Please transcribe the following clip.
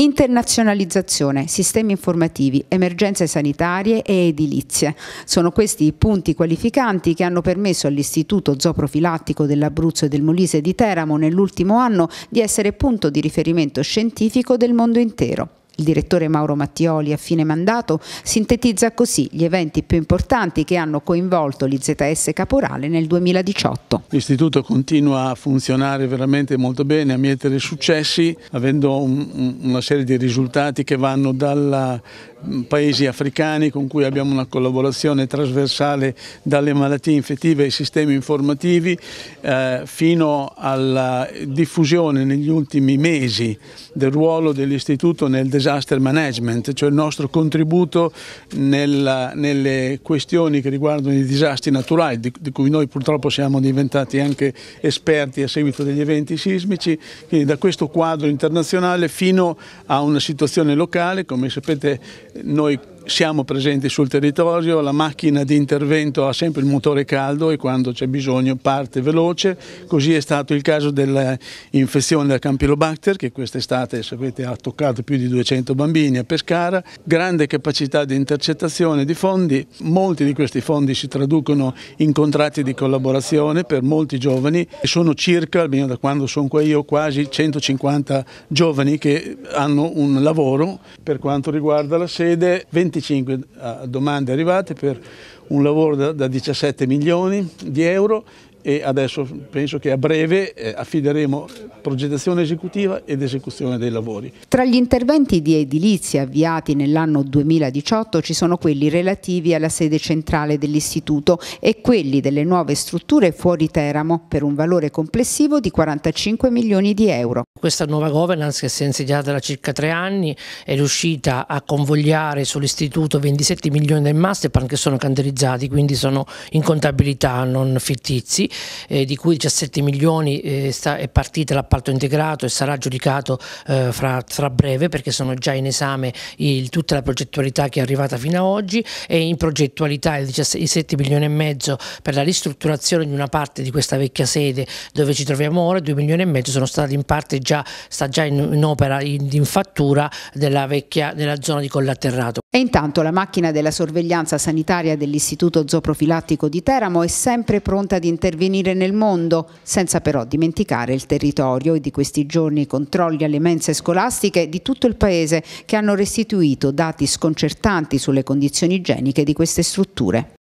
Internazionalizzazione, sistemi informativi, emergenze sanitarie e edilizie. Sono questi i punti qualificanti che hanno permesso all'Istituto Zooprofilattico dell'Abruzzo e del Molise di Teramo nell'ultimo anno di essere punto di riferimento scientifico del mondo intero. Il direttore Mauro Mattioli a fine mandato sintetizza così gli eventi più importanti che hanno coinvolto l'IZS Caporale nel 2018. L'istituto continua a funzionare veramente molto bene, a mietere successi, avendo un, una serie di risultati che vanno dalla paesi africani con cui abbiamo una collaborazione trasversale dalle malattie infettive ai sistemi informativi eh, fino alla diffusione negli ultimi mesi del ruolo dell'Istituto nel disaster management, cioè il nostro contributo nella, nelle questioni che riguardano i disastri naturali di, di cui noi purtroppo siamo diventati anche esperti a seguito degli eventi sismici, quindi da questo quadro internazionale fino a una situazione locale, come sapete noi siamo presenti sul territorio, la macchina di intervento ha sempre il motore caldo e quando c'è bisogno parte veloce, così è stato il caso dell'infezione da Campylobacter che quest'estate sapete ha toccato più di 200 bambini a Pescara, grande capacità di intercettazione di fondi, molti di questi fondi si traducono in contratti di collaborazione per molti giovani e sono circa, almeno da quando sono qua io, quasi 150 giovani che hanno un lavoro per quanto riguarda la sede, 20 25 eh, domande arrivate per un lavoro da, da 17 milioni di euro e adesso penso che a breve eh, affideremo progettazione esecutiva ed esecuzione dei lavori. Tra gli interventi di edilizia avviati nell'anno 2018 ci sono quelli relativi alla sede centrale dell'istituto e quelli delle nuove strutture fuori Teramo per un valore complessivo di 45 milioni di euro. Questa nuova governance che si è insediata da circa tre anni è riuscita a convogliare sull'istituto 27 milioni del master che sono candelizzati quindi sono in contabilità non fittizi eh, di cui 17 milioni eh, sta, è partita l'appalto integrato e sarà giudicato eh, fra, fra, breve perché sono già in esame il, tutta la progettualità che è arrivata fino ad oggi e in progettualità il 17, i 7 milioni e mezzo per la ristrutturazione di una parte di questa vecchia sede dove ci troviamo ora, 2 milioni e mezzo sono stati in parte già, sta già in, in opera, in, in fattura della, vecchia, della zona di Collatterrato. E intanto la macchina della sorveglianza sanitaria dell'Istituto Zooprofilattico di Teramo è sempre pronta ad intervenire intervenire nel mondo, senza però dimenticare il territorio e di questi giorni i controlli alle mense scolastiche di tutto il Paese che hanno restituito dati sconcertanti sulle condizioni igieniche di queste strutture.